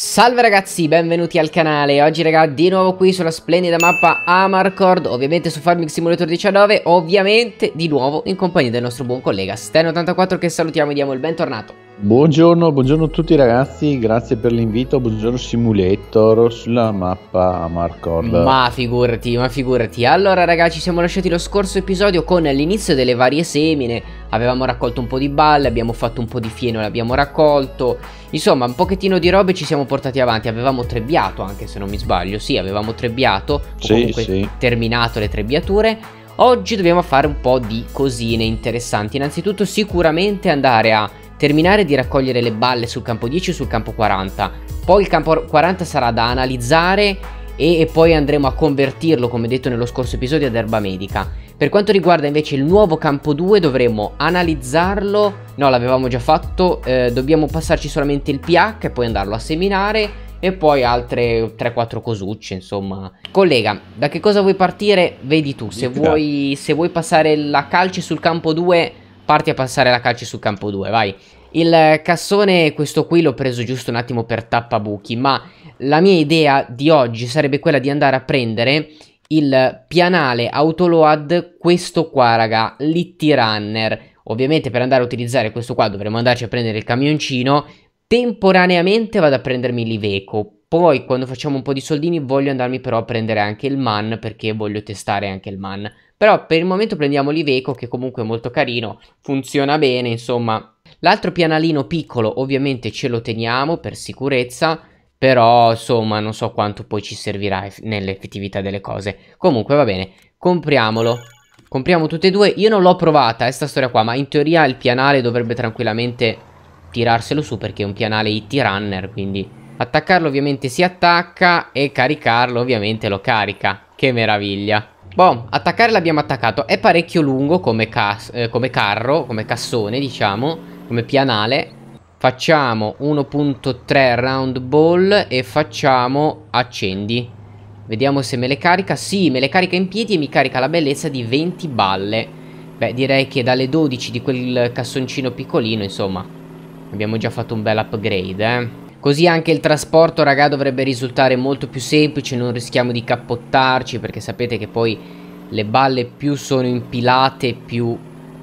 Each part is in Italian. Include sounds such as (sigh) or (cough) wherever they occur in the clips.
Salve ragazzi, benvenuti al canale, oggi ragazzi, di nuovo qui sulla splendida mappa Amarcord, ovviamente su Farming Simulator 19, ovviamente di nuovo in compagnia del nostro buon collega Sten84 che salutiamo e diamo il bentornato. Buongiorno, buongiorno a tutti ragazzi, grazie per l'invito, buongiorno Simulator sulla mappa Amarcord. Ma figurati, ma figurati, allora ragazzi, ci siamo lasciati lo scorso episodio con l'inizio delle varie semine, avevamo raccolto un po' di balle, abbiamo fatto un po' di fieno, l'abbiamo raccolto. Insomma, un pochettino di robe ci siamo portati avanti. Avevamo trebbiato, anche se non mi sbaglio. Sì, avevamo trebbiato, sì, comunque sì. terminato le trebbiature. Oggi dobbiamo fare un po' di cosine interessanti. Innanzitutto sicuramente andare a terminare di raccogliere le balle sul campo 10 e sul campo 40. Poi il campo 40 sarà da analizzare e poi andremo a convertirlo, come detto nello scorso episodio, ad erba medica. Per quanto riguarda invece il nuovo campo 2 dovremo analizzarlo, no l'avevamo già fatto, eh, dobbiamo passarci solamente il pH e poi andarlo a seminare e poi altre 3-4 cosucce insomma collega da che cosa vuoi partire vedi tu se vuoi, se vuoi passare la calce sul campo 2 parti a passare la calce sul campo 2 vai il cassone questo qui l'ho preso giusto un attimo per tappabuchi ma la mia idea di oggi sarebbe quella di andare a prendere il pianale autoload questo qua raga l'IT Runner ovviamente per andare a utilizzare questo qua dovremmo andarci a prendere il camioncino temporaneamente vado a prendermi l'Iveco poi quando facciamo un po' di soldini voglio andarmi però a prendere anche il MAN perché voglio testare anche il MAN però per il momento prendiamo l'Iveco che comunque è molto carino funziona bene insomma L'altro pianalino piccolo ovviamente ce lo teniamo per sicurezza però insomma non so quanto poi ci servirà nell'effettività delle cose Comunque va bene Compriamolo Compriamo tutte e due Io non l'ho provata questa eh, storia qua Ma in teoria il pianale dovrebbe tranquillamente tirarselo su Perché è un pianale IT runner Quindi attaccarlo ovviamente si attacca E caricarlo ovviamente lo carica Che meraviglia Boh, attaccare l'abbiamo attaccato È parecchio lungo come, eh, come carro Come cassone diciamo Come pianale Facciamo 1.3 round ball e facciamo accendi. Vediamo se me le carica. Sì, me le carica in piedi e mi carica la bellezza di 20 balle. Beh, direi che dalle 12 di quel cassoncino piccolino, insomma, abbiamo già fatto un bel upgrade, eh. Così anche il trasporto, raga, dovrebbe risultare molto più semplice, non rischiamo di cappottarci, perché sapete che poi le balle più sono impilate, più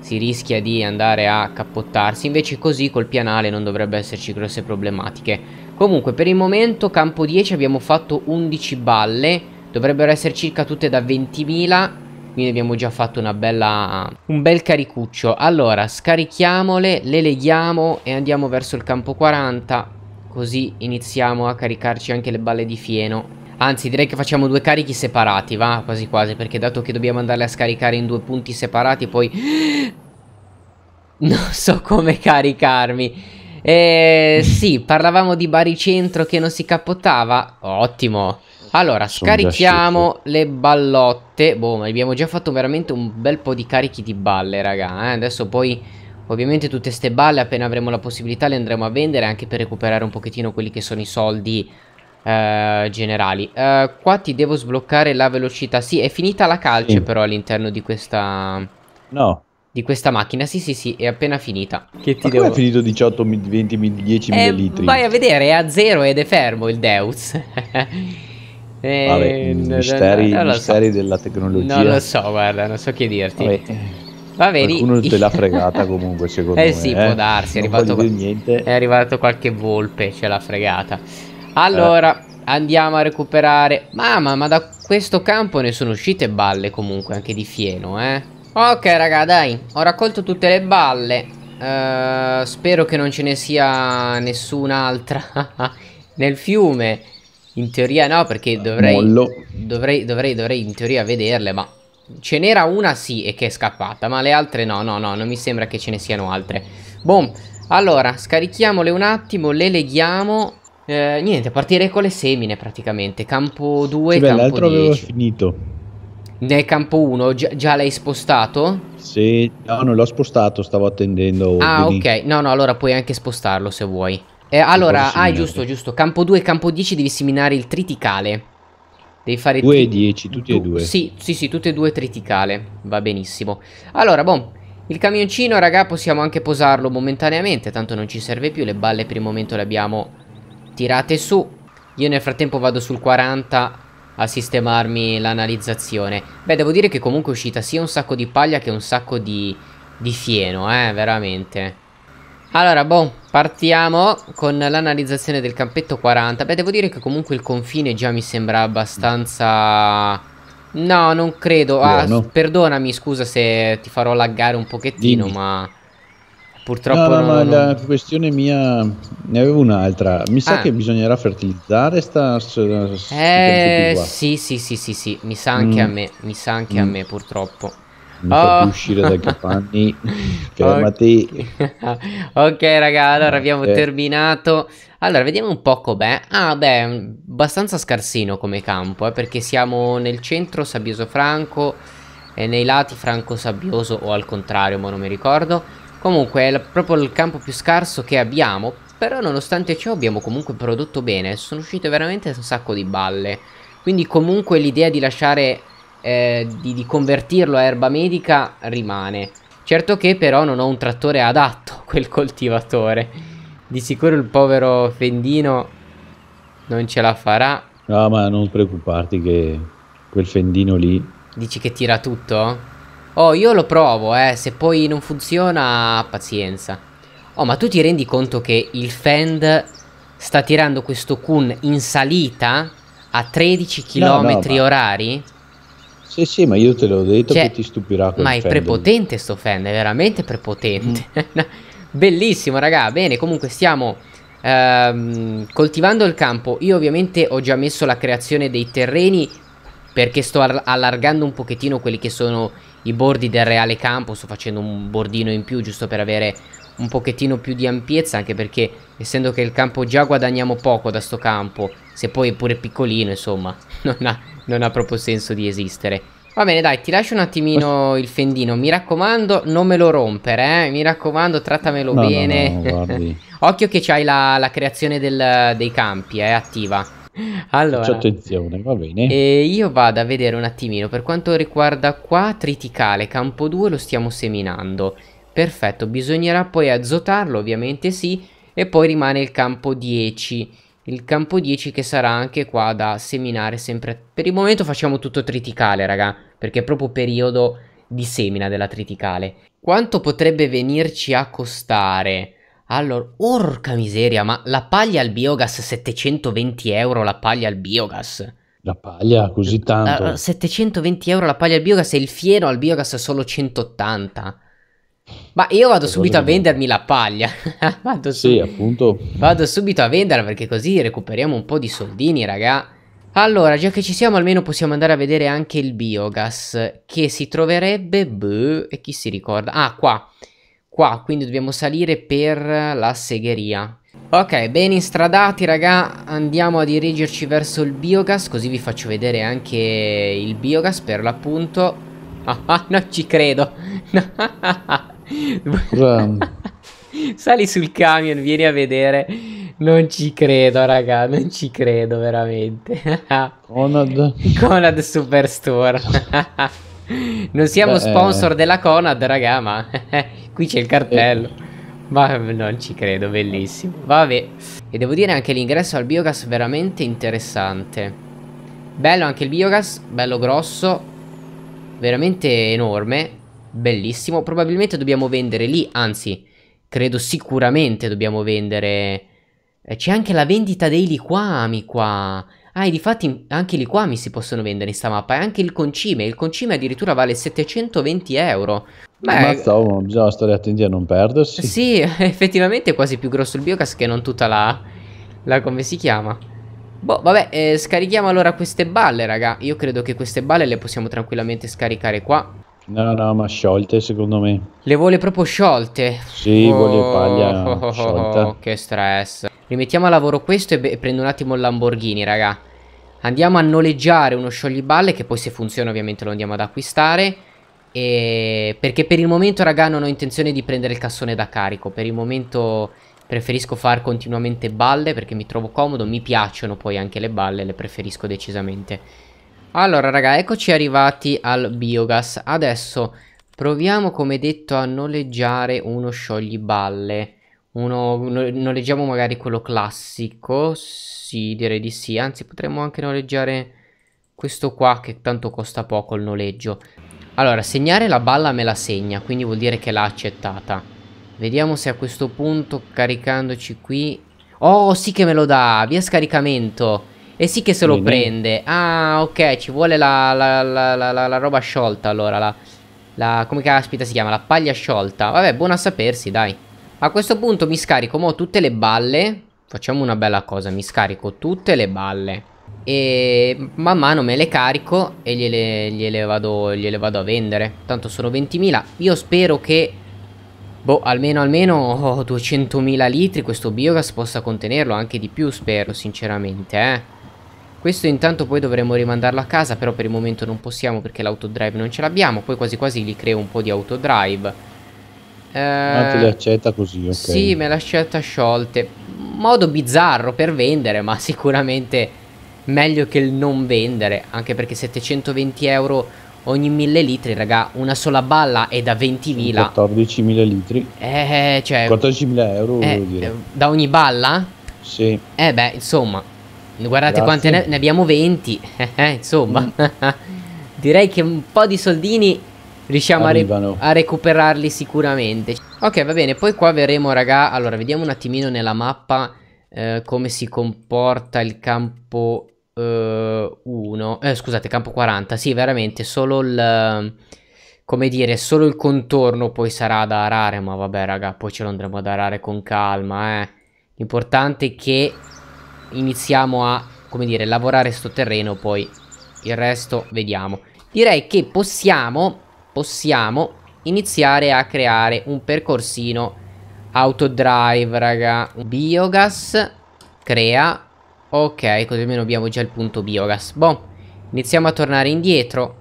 si rischia di andare a cappottarsi invece così col pianale non dovrebbe esserci grosse problematiche comunque per il momento campo 10 abbiamo fatto 11 balle dovrebbero essere circa tutte da 20.000 quindi abbiamo già fatto una bella un bel caricuccio allora scarichiamole le leghiamo e andiamo verso il campo 40 così iniziamo a caricarci anche le balle di fieno Anzi direi che facciamo due carichi separati va quasi quasi perché dato che dobbiamo andarle a scaricare in due punti separati poi non so come caricarmi. Eh, sì, parlavamo di baricentro che non si capottava. Ottimo. Allora, Sono scarichiamo le ballotte. Boh, ma abbiamo già fatto veramente un bel po' di carichi di balle, raga. Eh? Adesso poi, ovviamente, tutte ste balle, appena avremo la possibilità, le andremo a vendere anche per recuperare un pochettino quelli che sono i soldi eh, generali. Eh, qua ti devo sbloccare la velocità. Sì, è finita la calce, sì. però, all'interno di questa... No, di questa macchina, sì sì sì, è appena finita. Che ti Ma devo... è finito 18, 20, 10 eh, litri? Vai a vedere, è a zero ed è fermo il Deus. (laughs) eh, Vabbè, misteri, non, misteri so. della tecnologia. Non lo so, guarda, non so che dirti. Vabbè. Va bene. Qualcuno te l'ha (laughs) fregata comunque, secondo eh, me. Sì, eh sì, può darsi. È arrivato, è arrivato, qualche volpe, ce l'ha fregata. Allora, eh. andiamo a recuperare. Mamma, ma da questo campo ne sono uscite balle comunque, anche di fieno, eh. Ok raga dai Ho raccolto tutte le balle uh, Spero che non ce ne sia nessun'altra (laughs) Nel fiume In teoria no perché dovrei, dovrei Dovrei dovrei in teoria vederle ma Ce n'era una sì e che è scappata Ma le altre no no no Non mi sembra che ce ne siano altre Boom Allora scarichiamole un attimo Le leghiamo eh, Niente partirei con le semine praticamente Campo 2 sì, campo beh, L'altro avevo finito nel campo 1 gi già l'hai spostato? Sì, no, non l'ho spostato, stavo attendendo. Ah, ok. No, no, allora puoi anche spostarlo se vuoi. Eh, allora, ah, giusto, giusto. Campo 2 e campo 10 devi seminare il triticale. Devi fare 2 e 10, tutti e due. Sì, sì, sì, tutti e due triticale. Va benissimo. Allora, boh. Il camioncino, raga, possiamo anche posarlo momentaneamente, tanto non ci serve più, le balle per il momento le abbiamo tirate su. Io nel frattempo vado sul 40 a sistemarmi l'analizzazione. Beh, devo dire che comunque è uscita sia un sacco di paglia che un sacco di, di fieno, eh, veramente. Allora, boh, partiamo con l'analizzazione del campetto 40. Beh, devo dire che comunque il confine già mi sembra abbastanza... No, non credo. Ah, perdonami, scusa se ti farò laggare un pochettino, Dimmi. ma... Purtroppo no, no, ma non... la questione mia ne avevo un'altra. Mi sa ah. che bisognerà fertilizzare sta, sta, sta Eh sì, sì, sì, sì, sì, mi sa anche mm. a me, mi sa anche mm. a me purtroppo. Non oh. uscire dai capanni. Fermati. (laughs) (laughs) ok, raga, allora eh, abbiamo eh. terminato. Allora, vediamo un po' com'è. Ah, beh, abbastanza scarsino come campo, eh, perché siamo nel centro sabbioso franco e nei lati franco sabbioso o al contrario, ma non mi ricordo. Comunque è proprio il campo più scarso che abbiamo Però nonostante ciò abbiamo comunque prodotto bene Sono uscite veramente un sacco di balle Quindi comunque l'idea di lasciare eh, di, di, convertirlo a erba medica rimane Certo che però non ho un trattore adatto a (laughs) quel coltivatore Di sicuro il povero Fendino non ce la farà No ma non preoccuparti che quel Fendino lì Dici che tira tutto? Oh, io lo provo, eh. Se poi non funziona, pazienza. Oh, ma tu ti rendi conto che il Fend sta tirando questo Kun in salita a 13 km no, no, ma... orari? Sì, sì, ma io te l'ho detto cioè, che ti stupirà Ma è Fender. prepotente sto Fend, è veramente prepotente. Mm. (laughs) Bellissimo, raga. Bene, comunque stiamo ehm, coltivando il campo. Io ovviamente ho già messo la creazione dei terreni perché sto allargando un pochettino quelli che sono i bordi del reale campo, sto facendo un bordino in più giusto per avere un pochettino più di ampiezza anche perché essendo che il campo già guadagniamo poco da sto campo se poi è pure piccolino insomma (laughs) non ha, non ha proprio senso di esistere va bene dai ti lascio un attimino il fendino mi raccomando non me lo rompere eh? mi raccomando trattamelo no, bene no, no, (laughs) occhio che c'hai la, la, creazione del, dei campi è eh, attiva allora, Faccio attenzione, va bene. Eh, io vado a vedere un attimino, per quanto riguarda qua, triticale, campo 2 lo stiamo seminando. Perfetto, bisognerà poi azotarlo, ovviamente sì, e poi rimane il campo 10. Il campo 10 che sarà anche qua da seminare sempre. Per il momento facciamo tutto triticale, raga, perché è proprio periodo di semina della triticale. Quanto potrebbe venirci a costare allora, orca miseria, ma la paglia al biogas 720 euro la paglia al biogas. La paglia così eh, tanto. La, eh, 720 euro la paglia al biogas e il fieno al biogas solo 180. Ma io vado Cosa subito a vendermi la paglia. (laughs) vado, sì, su- appunto. Vado subito a venderla perché così recuperiamo un po' di soldini, raga. Allora, già che ci siamo, almeno possiamo andare a vedere anche il biogas che si troverebbe. Beh, e chi si ricorda? Ah, qua qua, quindi dobbiamo salire per la segheria. Ok, ben instradati raga, andiamo a dirigerci verso il biogas, così vi faccio vedere anche il biogas per l'appunto. Ah, ah, non ci credo. (laughs) Sali sul camion, vieni a vedere. Non ci credo, raga, non ci credo veramente. Conad. Conad Superstore. (laughs) (laughs) non siamo Beh, eh. sponsor della Conad, raga, ma (laughs) qui c'è il cartello. Eh. Ma non ci credo, bellissimo. Vabbè. E devo dire anche l'ingresso al biogas veramente interessante. Bello anche il biogas, bello grosso, veramente enorme, bellissimo. Probabilmente dobbiamo vendere lì, anzi, credo sicuramente dobbiamo vendere... Eh, c'è anche la vendita dei liquami qua. Ah, e difatti anche lì qua mi si possono vendere in sta mappa. E anche il concime. Il concime addirittura vale 720 euro. Beh, Mazza, oh, bisogna stare attenti a non perdersi. Sì, (laughs) effettivamente è quasi più grosso il biogas che non tutta la... la come si chiama? Boh, vabbè, eh, scarichiamo allora queste balle, raga. Io credo che queste balle le possiamo tranquillamente scaricare qua. No, no, ma sciolte secondo me. Le vuole proprio sciolte? Sì, oh, vuole paglia oh, oh, oh, oh, sciolta. Oh, che stress. Rimettiamo a lavoro questo e, e prendo un attimo il Lamborghini, raga. Andiamo a noleggiare uno sciogliballe che poi se funziona ovviamente lo andiamo ad acquistare. E... Perché per il momento, raga, non ho intenzione di prendere il cassone da carico. Per il momento preferisco far continuamente balle perché mi trovo comodo. Mi piacciono poi anche le balle, le preferisco decisamente. Allora raga eccoci arrivati al biogas Adesso proviamo come detto a noleggiare uno sciogliballe uno, noleggiamo magari quello classico, sì, direi di sì, anzi potremmo anche noleggiare questo qua che tanto costa poco il noleggio. Allora, segnare la balla me la segna, quindi vuol dire che l'ha accettata. Vediamo se a questo punto caricandoci qui... Oh, sì che me lo dà, via scaricamento! E sì che se lo Bene. prende. Ah, ok, ci vuole la, la, la, la roba sciolta allora, la... La, come caspita si chiama? La paglia sciolta. Vabbè, buona a sapersi, dai. A questo punto mi scarico mo tutte le balle. Facciamo una bella cosa, mi scarico tutte le balle. E man mano me le carico e gliele, gliele, vado, gliele vado a vendere. Tanto sono 20.000. Io spero che Boh, almeno almeno oh, 200.000 litri questo biogas possa contenerlo, anche di più spero sinceramente, eh. Questo intanto poi dovremmo rimandarlo a casa, però per il momento non possiamo perché l'autodrive non ce l'abbiamo, poi quasi quasi gli creo un po' di autodrive. Ma eh, te le accetta così, ok. Sì, me le accetta sciolte. Modo bizzarro per vendere, ma sicuramente meglio che il non vendere. Anche perché 720 euro ogni mille litri, raga, una sola balla è da 20.000. 14.000 litri. Eh, cioè... 14.000 euro, eh, dire. Eh, da ogni balla? Sì. Eh beh, insomma, guardate Grazie. quante ne, ne, abbiamo 20, (laughs) Eh, insomma. Mm. (laughs) Direi che un po' di soldini riusciamo a, re a, recuperarli sicuramente. Ok, va bene, poi qua verremo, raga, allora, vediamo un attimino nella mappa eh, come si comporta il campo 1, eh, eh, scusate, campo 40, sì, veramente, solo il... Come dire, solo il contorno poi sarà da arare, ma vabbè raga, poi ce lo andremo ad arare con calma, eh. L'importante è che iniziamo a, come dire, lavorare sto terreno, poi il resto vediamo. Direi che possiamo possiamo iniziare a creare un percorsino autodrive, raga. Biogas, crea. Ok, così almeno abbiamo già il punto biogas. Boh, iniziamo a tornare indietro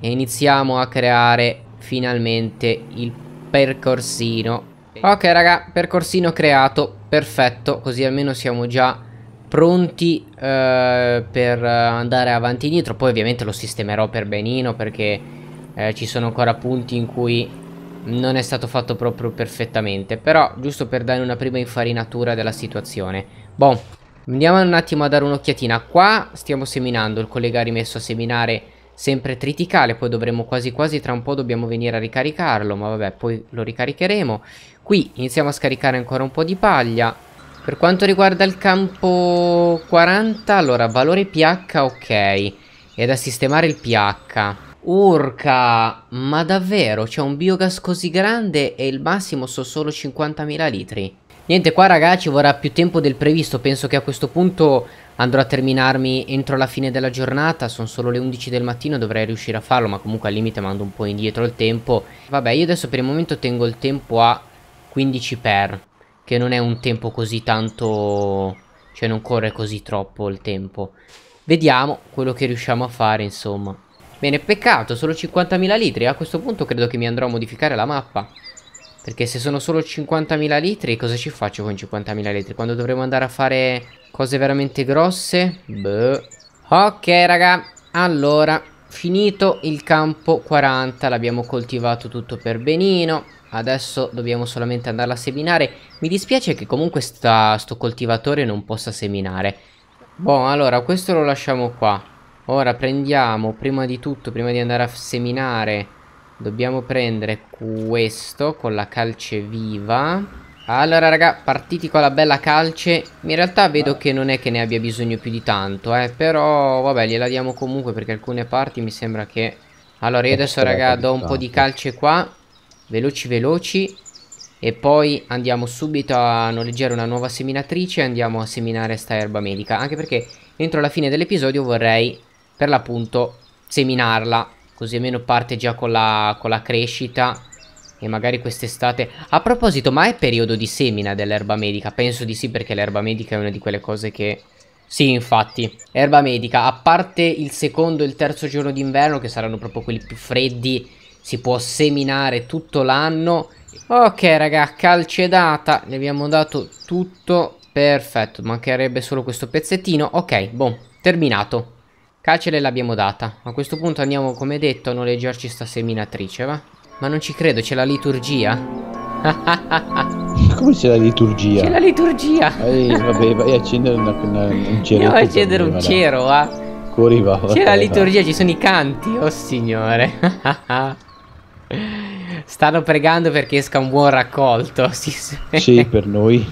e iniziamo a creare finalmente il percorsino. Ok, raga, percorsino creato, perfetto, così almeno siamo già pronti eh, per andare avanti e indietro. Poi ovviamente lo sistemerò per benino perché eh, ci sono ancora punti in cui non è stato fatto proprio perfettamente Però giusto per dare una prima infarinatura della situazione Boh, andiamo un attimo a dare un'occhiatina Qua stiamo seminando, il collega ha rimesso a seminare sempre triticale Poi dovremo quasi quasi tra un po' dobbiamo venire a ricaricarlo Ma vabbè, poi lo ricaricheremo Qui iniziamo a scaricare ancora un po' di paglia Per quanto riguarda il campo 40 Allora, valore pH ok È da sistemare il pH Urca, ma davvero, c'è un biogas così grande e il massimo sono solo 50.000 litri. Niente, qua ragazzi vorrà più tempo del previsto, penso che a questo punto andrò a terminarmi entro la fine della giornata, sono solo le 11 del mattino, dovrei riuscire a farlo, ma comunque al limite mando un po' indietro il tempo. Vabbè, io adesso per il momento tengo il tempo a 15 per, che non è un tempo così tanto... cioè non corre così troppo il tempo. Vediamo quello che riusciamo a fare, insomma. Bene, peccato, solo 50.000 litri. A questo punto credo che mi andrò a modificare la mappa. Perché se sono solo 50.000 litri, cosa ci faccio con 50.000 litri? Quando dovremo andare a fare cose veramente grosse? Beh. Ok, raga. Allora, finito il campo 40. L'abbiamo coltivato tutto per benino. Adesso dobbiamo solamente andarla a seminare. Mi dispiace che comunque sta, sto coltivatore non possa seminare. Boh, allora, questo lo lasciamo qua. Ora prendiamo, prima di tutto, prima di andare a seminare, dobbiamo prendere questo con la calce viva. Allora raga, partiti con la bella calce In realtà vedo che non è che ne abbia bisogno più di tanto eh Però vabbè gliela diamo comunque perché alcune parti mi sembra che Allora io ecco, adesso raga do un po' di calce qua Veloci veloci E poi andiamo subito a noleggiare una nuova seminatrice E andiamo a seminare sta erba medica Anche perché entro la fine dell'episodio vorrei per l'appunto seminarla così almeno parte già con la, con la crescita e magari quest'estate a proposito ma è periodo di semina dell'erba medica penso di sì perché l'erba medica è una di quelle cose che sì infatti erba medica a parte il secondo e il terzo giorno d'inverno che saranno proprio quelli più freddi si può seminare tutto l'anno ok raga calcedata ne abbiamo dato tutto perfetto mancherebbe solo questo pezzettino ok boh terminato Cacele l'abbiamo data. A questo punto andiamo, come detto, a noleggiarci sta seminatrice, va? Ma non ci credo, c'è la liturgia. Come c'è la liturgia? C'è la liturgia. Ehi, vabbè, vai a accendere una, una, un cero. No, vai a accendere un cero, va. Cori va. C'è la liturgia, ci sono i canti, oh signore. (laughs) Stanno pregando perché esca un buon raccolto. Si sì, per noi.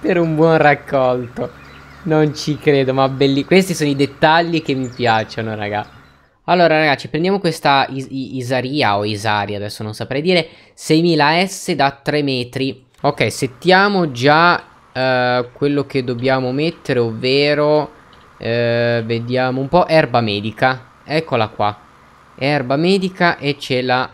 Per un buon raccolto. Non ci credo, ma belli... Questi sono i dettagli che mi piacciono, raga. Allora, ragazzi, prendiamo questa is Isaria o Isaria, adesso non saprei dire. 6000S da 3 metri. Ok, settiamo già uh, quello che dobbiamo mettere, ovvero... Uh, vediamo un po', erba medica. Eccola qua. Erba medica e ce la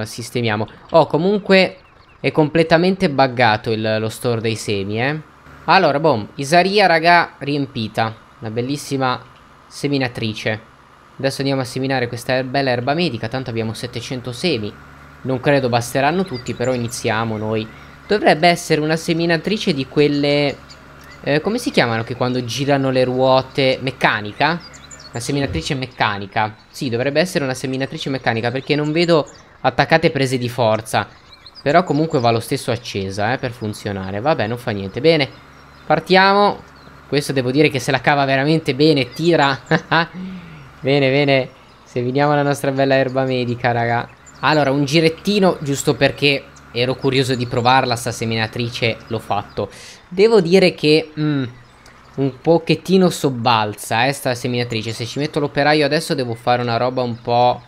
uh, sistemiamo. Oh, comunque è completamente buggato il, lo store dei semi, eh. Allora, boom. Isaria, raga, riempita. Una bellissima seminatrice. Adesso andiamo a seminare questa bella erba medica. Tanto abbiamo 700 semi. Non credo basteranno tutti, però iniziamo noi. Dovrebbe essere una seminatrice di quelle... Eh, come si chiamano che quando girano le ruote... Meccanica? Una seminatrice meccanica. Sì, dovrebbe essere una seminatrice meccanica perché non vedo attaccate prese di forza. Però comunque va lo stesso accesa, eh, per funzionare. Vabbè, non fa niente. Bene, Partiamo. Questo devo dire che se la cava veramente bene, tira. (laughs) bene, bene. Seviniamo la nostra bella erba medica, raga. Allora, un girettino, giusto perché ero curioso di provarla, sta seminatrice, l'ho fatto. Devo dire che... Mm, un pochettino sobbalza, eh, sta seminatrice. Se ci metto l'operaio adesso devo fare una roba un po'...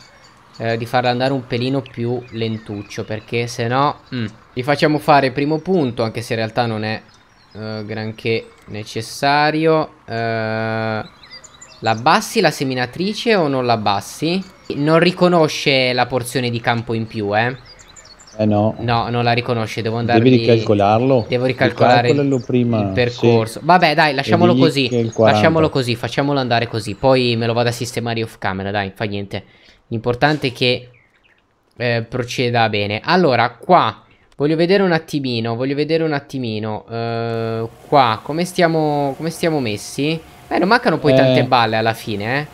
Eh, di farla andare un pelino più lentuccio perché se no mm, gli facciamo fare primo punto anche se in realtà non è eh, granché necessario. Uh, eh, l'abbassi la seminatrice o non la l'abbassi? Non riconosce la porzione di campo in più, eh? Eh no. No, non la riconosce, devo andare Devi ricalcolarlo. Devo ricalcolare il, prima, il percorso. Sì. Vabbè, dai, lasciamolo così. Lasciamolo così, facciamolo andare così. Poi me lo vado a sistemare off camera, dai, fa niente. L'importante è che eh, proceda bene. Allora, qua Voglio vedere un attimino, voglio vedere un attimino. Uh, qua, come stiamo, come stiamo messi? Beh, non mancano poi eh. tante balle alla fine, eh.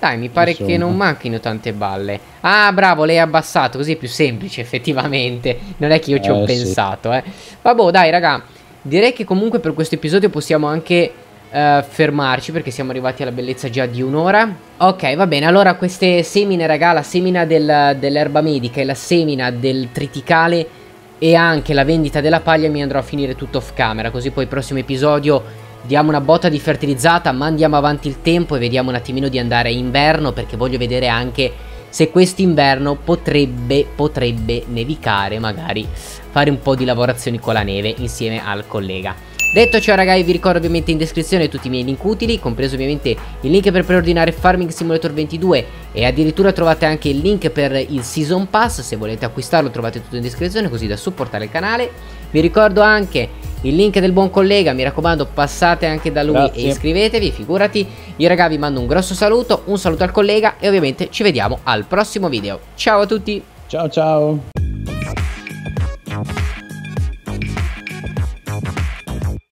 Dai, mi pare Insomma. che non manchino tante balle. Ah, bravo, lei ha abbassato, così è più semplice, effettivamente. Non è che io ci eh, ho sì. pensato, eh. Vabbè, boh, dai, raga. Direi che comunque per questo episodio possiamo anche... Uh, fermarci perché siamo arrivati alla bellezza già di un'ora. Ok, va bene, allora queste semine, raga, la semina del, dell'erba medica e la semina del triticale e anche la vendita della paglia mi andrò a finire tutto off camera, così poi il prossimo episodio diamo una botta di fertilizzata, mandiamo avanti il tempo e vediamo un attimino di andare inverno perché voglio vedere anche se quest'inverno potrebbe, potrebbe nevicare, magari fare un po' di lavorazioni con la neve insieme al collega. Detto ciò ragazzi vi ricordo ovviamente in descrizione tutti i miei link utili, compreso ovviamente il link per preordinare Farming Simulator 22 e addirittura trovate anche il link per il Season Pass, se volete acquistarlo trovate tutto in descrizione così da supportare il canale. Vi ricordo anche il link del buon collega, mi raccomando passate anche da lui Grazie. e iscrivetevi, figurati. Io ragazzi vi mando un grosso saluto, un saluto al collega e ovviamente ci vediamo al prossimo video. Ciao a tutti! Ciao ciao!